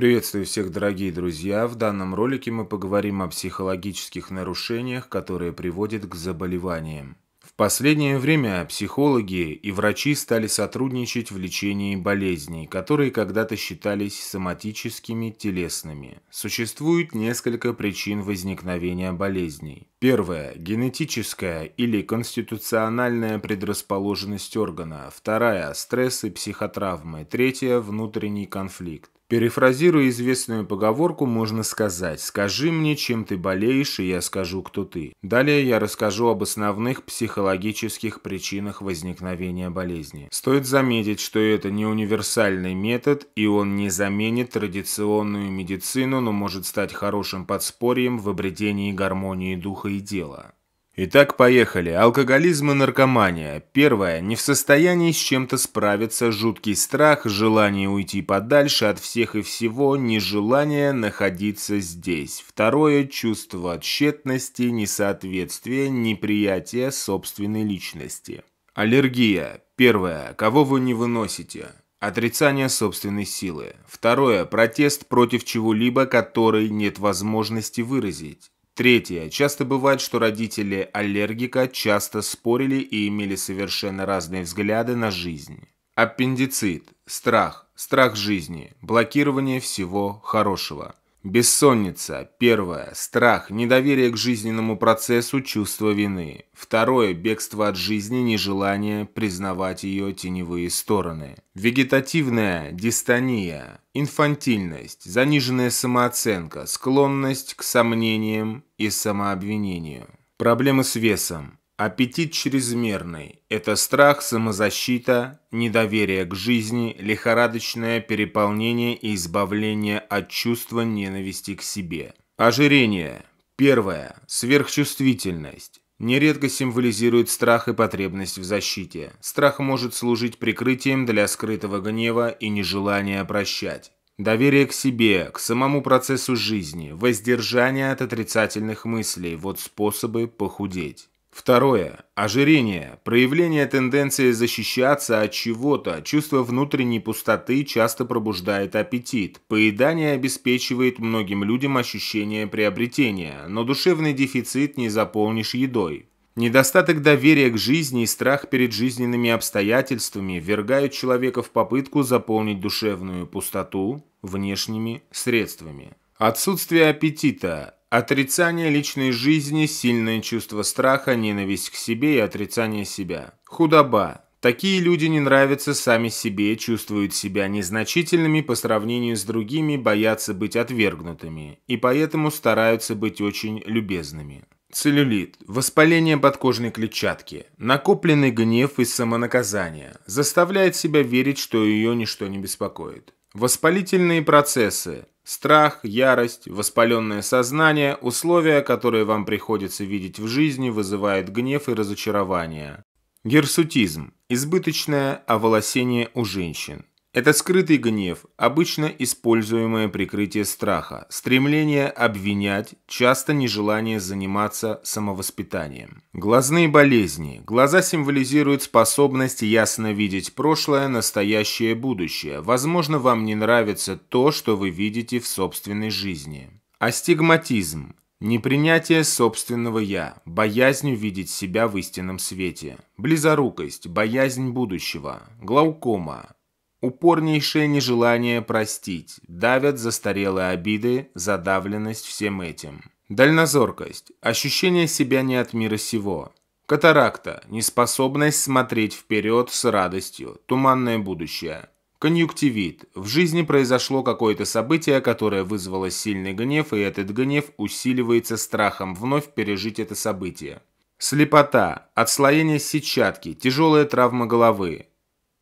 Приветствую всех, дорогие друзья! В данном ролике мы поговорим о психологических нарушениях, которые приводят к заболеваниям. В последнее время психологи и врачи стали сотрудничать в лечении болезней, которые когда-то считались соматическими, телесными. Существует несколько причин возникновения болезней. Первое – генетическая или конституциональная предрасположенность органа. Вторая – стрессы, психотравмы. Третья – внутренний конфликт. Перефразируя известную поговорку, можно сказать «Скажи мне, чем ты болеешь, и я скажу, кто ты». Далее я расскажу об основных психологических причинах возникновения болезни. Стоит заметить, что это не универсальный метод, и он не заменит традиционную медицину, но может стать хорошим подспорьем в обретении гармонии духа и дела. Итак, поехали. Алкоголизм и наркомания. Первое. Не в состоянии с чем-то справиться, жуткий страх, желание уйти подальше от всех и всего, нежелание находиться здесь. Второе. Чувство тщетности, несоответствия, неприятие собственной личности. Аллергия. Первое. Кого вы не выносите? Отрицание собственной силы. Второе. Протест против чего-либо, который нет возможности выразить. Третье. Часто бывает, что родители аллергика часто спорили и имели совершенно разные взгляды на жизнь. Аппендицит, страх, страх жизни, блокирование всего хорошего. Бессонница. Первое. Страх, недоверие к жизненному процессу, чувство вины. Второе. Бегство от жизни, нежелание признавать ее теневые стороны. Вегетативная дистония. Инфантильность, заниженная самооценка, склонность к сомнениям и самообвинению. Проблемы с весом. Аппетит чрезмерный – это страх, самозащита, недоверие к жизни, лихорадочное переполнение и избавление от чувства ненависти к себе. Ожирение. Первое. Сверхчувствительность. Нередко символизирует страх и потребность в защите. Страх может служить прикрытием для скрытого гнева и нежелания прощать. Доверие к себе, к самому процессу жизни, воздержание от отрицательных мыслей – вот способы похудеть. Второе. Ожирение. Проявление тенденции защищаться от чего-то, чувство внутренней пустоты часто пробуждает аппетит. Поедание обеспечивает многим людям ощущение приобретения, но душевный дефицит не заполнишь едой. Недостаток доверия к жизни и страх перед жизненными обстоятельствами ввергают человека в попытку заполнить душевную пустоту внешними средствами. Отсутствие аппетита Отрицание личной жизни, сильное чувство страха, ненависть к себе и отрицание себя. Худоба. Такие люди не нравятся сами себе, чувствуют себя незначительными по сравнению с другими, боятся быть отвергнутыми и поэтому стараются быть очень любезными. Целлюлит – воспаление подкожной клетчатки, накопленный гнев и самонаказание, заставляет себя верить, что ее ничто не беспокоит. Воспалительные процессы Страх, ярость, воспаленное сознание – условия, которые вам приходится видеть в жизни, вызывают гнев и разочарование. Герсутизм – избыточное оволосение у женщин. Это скрытый гнев, обычно используемое прикрытие страха, стремление обвинять, часто нежелание заниматься самовоспитанием. Глазные болезни. Глаза символизируют способность ясно видеть прошлое, настоящее, будущее. Возможно, вам не нравится то, что вы видите в собственной жизни. Астигматизм. Непринятие собственного «я», боязнь увидеть себя в истинном свете, близорукость, боязнь будущего, глаукома, Упорнейшее нежелание простить давят застарелые обиды, задавленность всем этим. Дальнозоркость, ощущение себя не от мира сего. Катаракта, неспособность смотреть вперед с радостью, туманное будущее. Конъюнктивит. В жизни произошло какое-то событие, которое вызвало сильный гнев, и этот гнев усиливается страхом вновь пережить это событие. Слепота, отслоение сетчатки, тяжелая травма головы,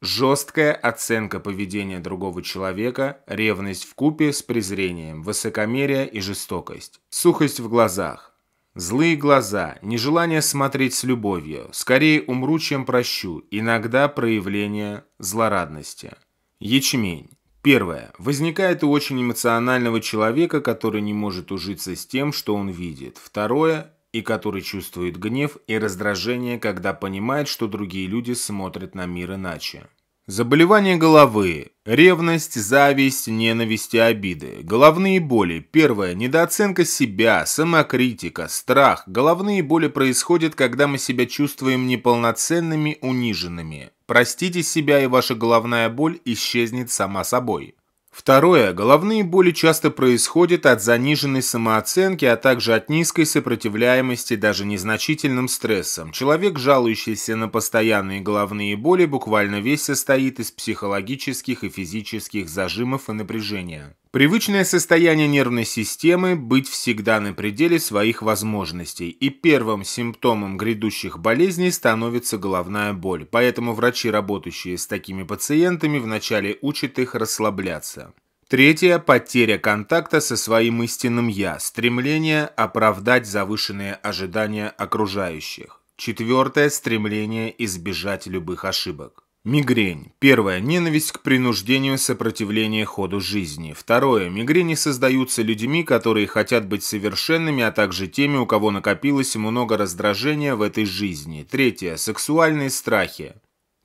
Жесткая оценка поведения другого человека, ревность в купе с презрением, высокомерие и жестокость, сухость в глазах, злые глаза, нежелание смотреть с любовью, скорее умру, чем прощу, иногда проявление злорадности. Ячмень. Первое. Возникает у очень эмоционального человека, который не может ужиться с тем, что он видит. Второе и который чувствует гнев и раздражение, когда понимает, что другие люди смотрят на мир иначе. Заболевания головы, ревность, зависть, ненависть и обиды, головные боли, первое, недооценка себя, самокритика, страх. Головные боли происходят, когда мы себя чувствуем неполноценными, униженными. Простите себя, и ваша головная боль исчезнет сама собой. Второе. Головные боли часто происходят от заниженной самооценки, а также от низкой сопротивляемости даже незначительным стрессам. Человек, жалующийся на постоянные головные боли, буквально весь состоит из психологических и физических зажимов и напряжения. Привычное состояние нервной системы – быть всегда на пределе своих возможностей, и первым симптомом грядущих болезней становится головная боль, поэтому врачи, работающие с такими пациентами, вначале учат их расслабляться. Третье – потеря контакта со своим истинным «я», стремление оправдать завышенные ожидания окружающих. Четвертое – стремление избежать любых ошибок. Мигрень. Первое. Ненависть к принуждению сопротивления ходу жизни. Второе. Мигрени создаются людьми, которые хотят быть совершенными, а также теми, у кого накопилось много раздражения в этой жизни. Третье. Сексуальные страхи.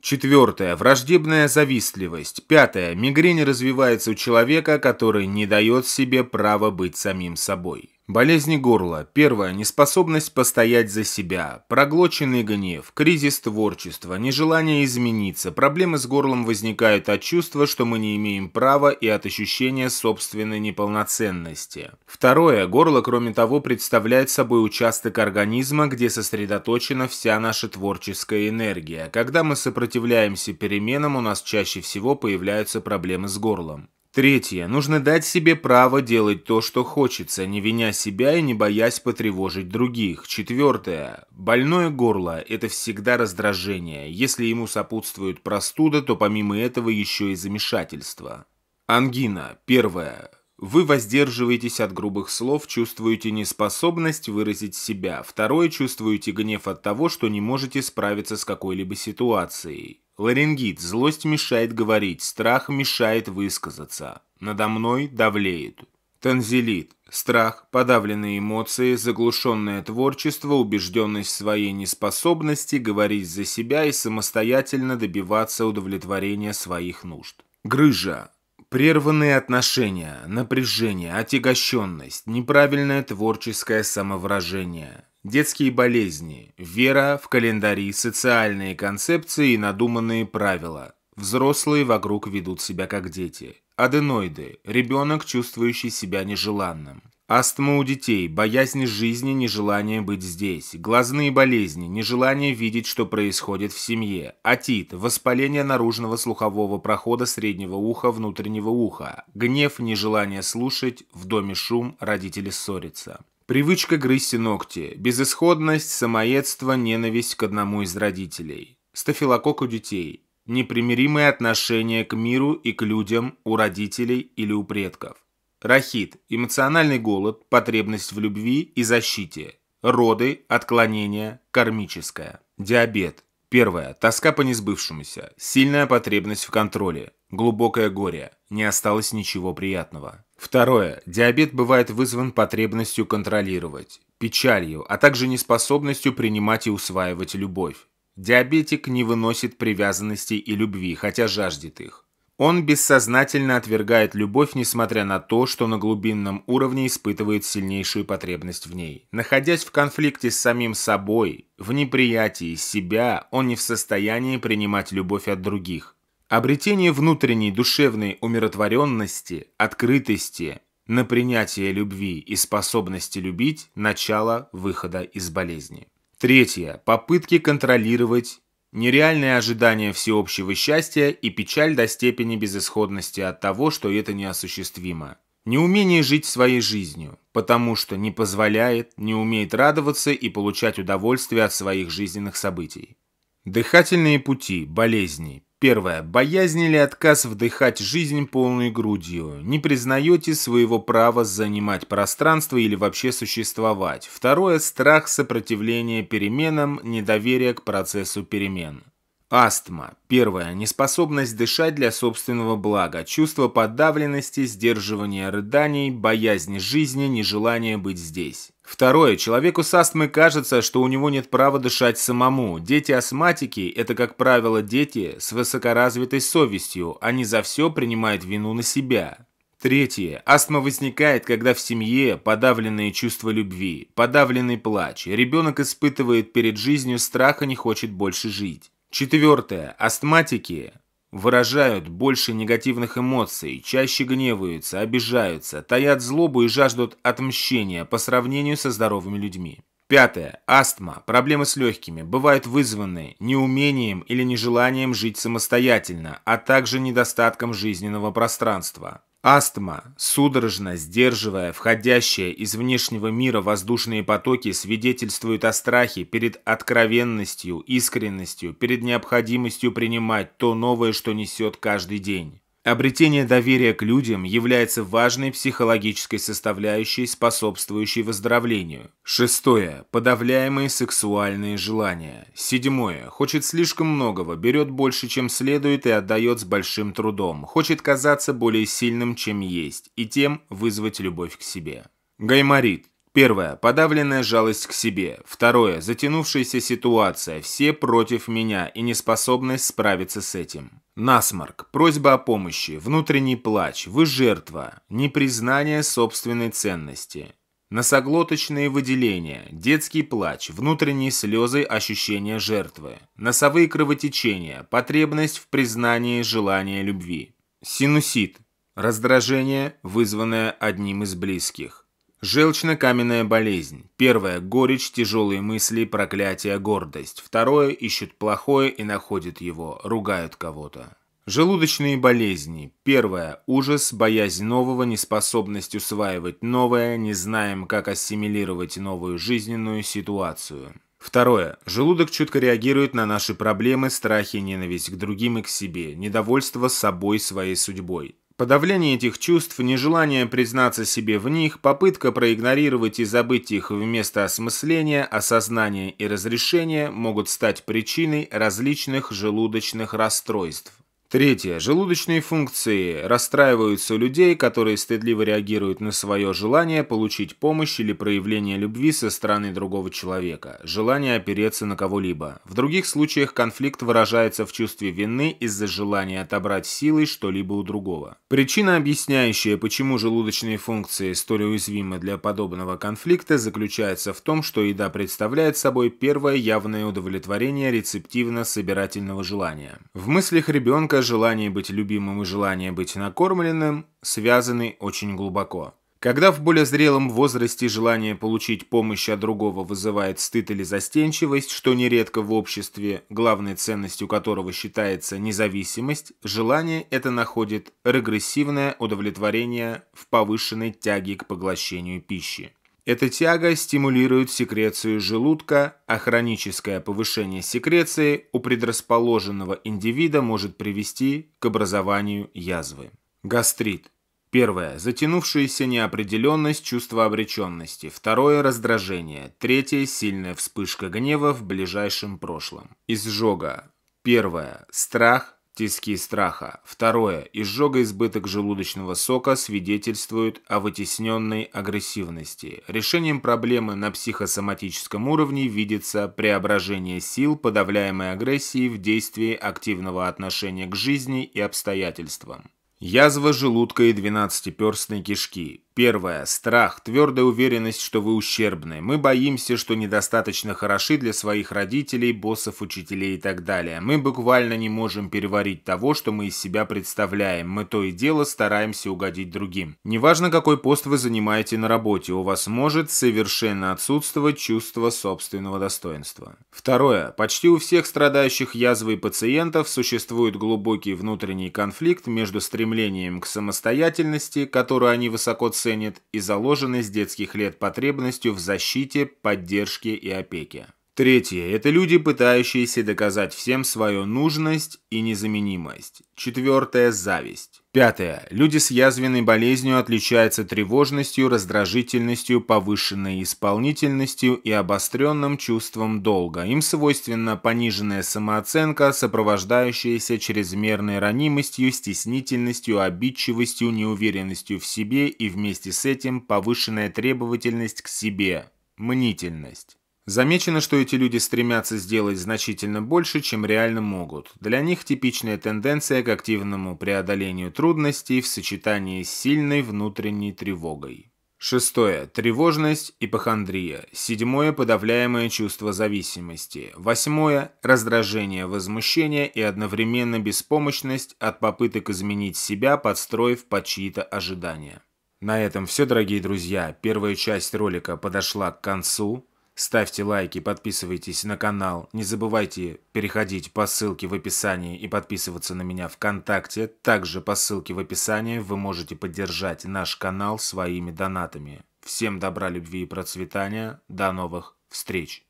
Четвертое. Враждебная завистливость. Пятое. Мигрень развивается у человека, который не дает себе права быть самим собой. Болезни горла. Первое. Неспособность постоять за себя. Проглоченный гнев. Кризис творчества. Нежелание измениться. Проблемы с горлом возникают от чувства, что мы не имеем права и от ощущения собственной неполноценности. Второе. Горло, кроме того, представляет собой участок организма, где сосредоточена вся наша творческая энергия. Когда мы сопротивляемся переменам, у нас чаще всего появляются проблемы с горлом. Третье. Нужно дать себе право делать то, что хочется, не виня себя и не боясь потревожить других. Четвертое. Больное горло – это всегда раздражение. Если ему сопутствует простуда, то помимо этого еще и замешательство. Ангина. Первое. Вы воздерживаетесь от грубых слов, чувствуете неспособность выразить себя. Второе. Чувствуете гнев от того, что не можете справиться с какой-либо ситуацией. Ларингит, злость мешает говорить, страх мешает высказаться. Надо мной давлеет. Танзелит, страх, подавленные эмоции, заглушенное творчество, убежденность в своей неспособности говорить за себя и самостоятельно добиваться удовлетворения своих нужд. Грыжа, Прерванные отношения, напряжение, отягощенность, неправильное творческое самовыражение детские болезни, вера в календари, социальные концепции и надуманные правила. Взрослые вокруг ведут себя как дети. Аденоиды – ребенок, чувствующий себя нежеланным. Астма у детей, боязнь жизни, нежелание быть здесь, глазные болезни, нежелание видеть, что происходит в семье, атит, воспаление наружного слухового прохода среднего уха, внутреннего уха, гнев, нежелание слушать, в доме шум, родители ссорятся. Привычка грызть ногти, безысходность, самоедство, ненависть к одному из родителей, стафилокок у детей, непримиримые отношения к миру и к людям у родителей или у предков, рахит, эмоциональный голод, потребность в любви и защите, роды, отклонение, кармическое, диабет. Первое. Тоска по несбывшемуся, сильная потребность в контроле, глубокое горе, не осталось ничего приятного. Второе. Диабет бывает вызван потребностью контролировать, печалью, а также неспособностью принимать и усваивать любовь. Диабетик не выносит привязанностей и любви, хотя жаждет их. Он бессознательно отвергает любовь, несмотря на то, что на глубинном уровне испытывает сильнейшую потребность в ней. Находясь в конфликте с самим собой, в неприятии себя, он не в состоянии принимать любовь от других. Обретение внутренней душевной умиротворенности, открытости на принятие любви и способности любить – начало выхода из болезни. Третье. Попытки контролировать нереальное ожидание всеобщего счастья и печаль до степени безысходности от того, что это неосуществимо. Неумение жить своей жизнью, потому что не позволяет, не умеет радоваться и получать удовольствие от своих жизненных событий. Дыхательные пути, болезни, Первое. Боязнь или отказ вдыхать жизнь полной грудью. Не признаете своего права занимать пространство или вообще существовать. Второе. Страх сопротивления переменам, недоверие к процессу перемен. Астма. Первое. Неспособность дышать для собственного блага. Чувство подавленности, сдерживание рыданий, боязнь жизни, нежелание быть здесь. Второе. Человеку с астмой кажется, что у него нет права дышать самому. Дети-астматики – это, как правило, дети с высокоразвитой совестью. Они за все принимают вину на себя. Третье. Астма возникает, когда в семье подавленные чувства любви, подавленный плач. Ребенок испытывает перед жизнью страх и не хочет больше жить. Четвертое. Астматики выражают больше негативных эмоций, чаще гневаются, обижаются, таят злобу и жаждут отмщения по сравнению со здоровыми людьми. Пятое. Астма. Проблемы с легкими бывают вызваны неумением или нежеланием жить самостоятельно, а также недостатком жизненного пространства. Астма, судорожно сдерживая входящие из внешнего мира воздушные потоки, свидетельствует о страхе перед откровенностью, искренностью, перед необходимостью принимать то новое, что несет каждый день. Обретение доверия к людям является важной психологической составляющей, способствующей выздоровлению. Шестое. Подавляемые сексуальные желания. Седьмое. Хочет слишком многого, берет больше, чем следует и отдает с большим трудом. Хочет казаться более сильным, чем есть, и тем вызвать любовь к себе. Гайморит. Первое – подавленная жалость к себе. Второе – затянувшаяся ситуация, все против меня и неспособность справиться с этим. Насморк, просьба о помощи, внутренний плач, вы жертва, непризнание собственной ценности. Носоглоточные выделения, детский плач, внутренние слезы, ощущение жертвы. Носовые кровотечения, потребность в признании желания любви. Синусит – раздражение, вызванное одним из близких. Желчно-каменная болезнь. Первое – горечь, тяжелые мысли, проклятие, гордость. Второе – ищут плохое и находят его, ругают кого-то. Желудочные болезни. Первое – ужас, боязнь нового, неспособность усваивать новое, не знаем, как ассимилировать новую жизненную ситуацию. Второе. Желудок чутко реагирует на наши проблемы, страхи, ненависть к другим и к себе, недовольство собой, своей судьбой. Подавление этих чувств, нежелание признаться себе в них, попытка проигнорировать и забыть их вместо осмысления, осознания и разрешения могут стать причиной различных желудочных расстройств. Третье. Желудочные функции расстраиваются у людей, которые стыдливо реагируют на свое желание получить помощь или проявление любви со стороны другого человека, желание опереться на кого-либо. В других случаях конфликт выражается в чувстве вины из-за желания отобрать силой что-либо у другого. Причина, объясняющая, почему желудочные функции столь уязвимы для подобного конфликта, заключается в том, что еда представляет собой первое явное удовлетворение рецептивно-собирательного желания. В мыслях ребенка желание быть любимым и желание быть накормленным связаны очень глубоко. Когда в более зрелом возрасте желание получить помощь от другого вызывает стыд или застенчивость, что нередко в обществе, главной ценностью которого считается независимость, желание это находит регрессивное удовлетворение в повышенной тяге к поглощению пищи. Эта тяга стимулирует секрецию желудка, а хроническое повышение секреции у предрасположенного индивида может привести к образованию язвы. Гастрит. Первое. Затянувшаяся неопределенность чувства обреченности. Второе. Раздражение. Третье. Сильная вспышка гнева в ближайшем прошлом. Изжога. Первое. Страх. Тиски страха. Второе. Изжога избыток желудочного сока свидетельствует о вытесненной агрессивности. Решением проблемы на психосоматическом уровне видится преображение сил подавляемой агрессии в действии активного отношения к жизни и обстоятельствам. Язва желудка и двенадцатиперстной кишки. Первое. Страх, твердая уверенность, что вы ущербны. Мы боимся, что недостаточно хороши для своих родителей, боссов, учителей и так далее. Мы буквально не можем переварить того, что мы из себя представляем. Мы то и дело стараемся угодить другим. Неважно, какой пост вы занимаете на работе, у вас может совершенно отсутствовать чувство собственного достоинства. Второе. Почти у всех страдающих язвой пациентов существует глубокий внутренний конфликт между стремлением к самостоятельности, которую они высоко ценят, ценит и заложены с детских лет потребностью в защите, поддержке и опеке. Третье – это люди, пытающиеся доказать всем свою нужность и незаменимость. Четвертое – зависть. Пятое. Люди с язвенной болезнью отличаются тревожностью, раздражительностью, повышенной исполнительностью и обостренным чувством долга. Им свойственна пониженная самооценка, сопровождающаяся чрезмерной ранимостью, стеснительностью, обидчивостью, неуверенностью в себе и вместе с этим повышенная требовательность к себе, мнительность. Замечено, что эти люди стремятся сделать значительно больше, чем реально могут. Для них типичная тенденция к активному преодолению трудностей в сочетании с сильной внутренней тревогой. Шестое. Тревожность, и ипохондрия. Седьмое. Подавляемое чувство зависимости. Восьмое. Раздражение, возмущение и одновременно беспомощность от попыток изменить себя, подстроив под чьи-то ожидания. На этом все, дорогие друзья. Первая часть ролика подошла к концу. Ставьте лайки, подписывайтесь на канал. Не забывайте переходить по ссылке в описании и подписываться на меня ВКонтакте. Также по ссылке в описании вы можете поддержать наш канал своими донатами. Всем добра, любви и процветания. До новых встреч!